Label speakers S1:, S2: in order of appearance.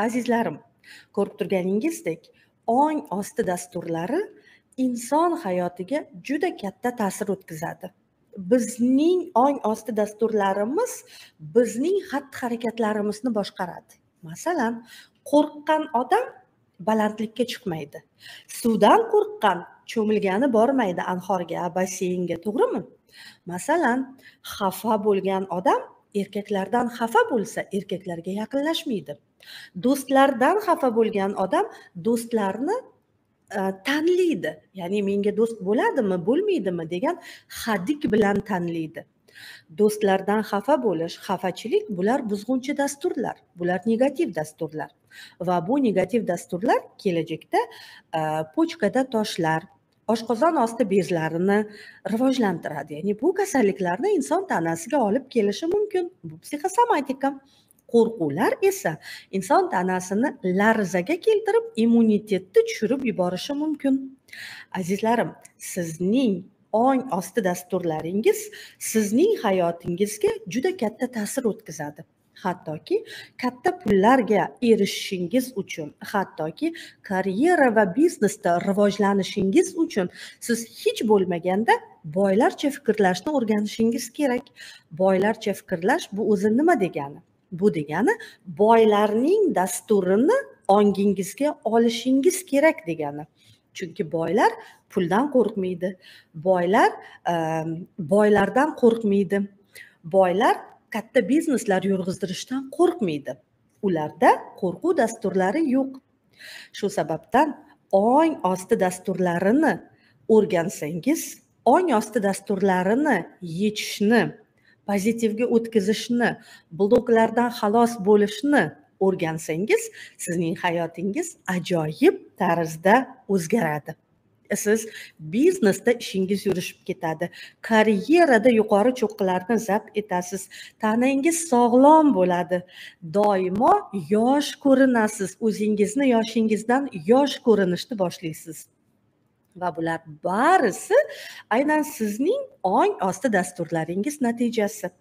S1: azizlarim ko'rib turganingizdek ong osti dasturlari inson hayotiga juda katta ta'sir o'tkazadi bizning ong osti dasturlarimiz bizning xatti harakatlarimizni boshqaradi masalan qo'rqqan odam balandlikka chiqmaydi suvdan qo'rqqan cho'milgani bormaydi anhorga basseynga to'g'rimi masalan xafa bo'lgan odam erkaklardan xafa bo'lsa erkaklarga yaqinlashmaydi do'stlardan xafa bo'lgan odam do'stlarni e, tanlaydi ya'ni menga do'st bo'ladimi bo'lmaydimi degan hadik bilan tanlaydi do'stlardan xafa bo'lish xafachilik bular buzg'unchi dasturlar bular negativ dasturlar va bu negativ dasturlar kelajakda e, pochkada toshlar oshqozon osti bezlarini rivojlantiradi ya'ni bu kasalliklarni inson tanasiga olib kelishi mumkin bu psixosomatika qo'rquvlar esa inson tanasini larzaga keltirib immunitetni tushirib yuborishi mumkin azizlarim sizning ong osti dasturlaringiz sizning hayotingizga juda katta ta'sir o'tkazadi hattoki katta pullarga erishishingiz uchun hattoki karyera va biznesda rivojlanishingiz uchun siz hech bo'lmaganda boylarcha fikrlashni o'rganishingiz kerak boylarcha fikrlash bu o'zi nima degani bu degani boylarning dasturini ongingizga olishingiz kerak degani chunki boylar puldan qo'rqmaydi boylar e, boylardan qo'rqmaydi boylar katta bizneslar yurg'izdirishdan qo'rqmaydi ularda qo'rquv dasturlari yo'q shu sababdan ong osti dasturlarini o'rgansangiz ong osti dasturlarini yechishni pozitivga o'tkazishni bloklardan xalos bo'lishni o'rgansangiz sizning hayotingiz ajoyib tarzda o'zgaradi siz biznesda ishingiz yurishib ketadi karyerada yuqori cho'qqilarni zabt etasiz tanangiz sog'lom bo'ladi doimo yosh ko'rinasiz o'zingizni yoshingizdan yosh ko'rinishni boshlaysiz va bular barisi aynan sizning ong osti dasturlaringiz natijasi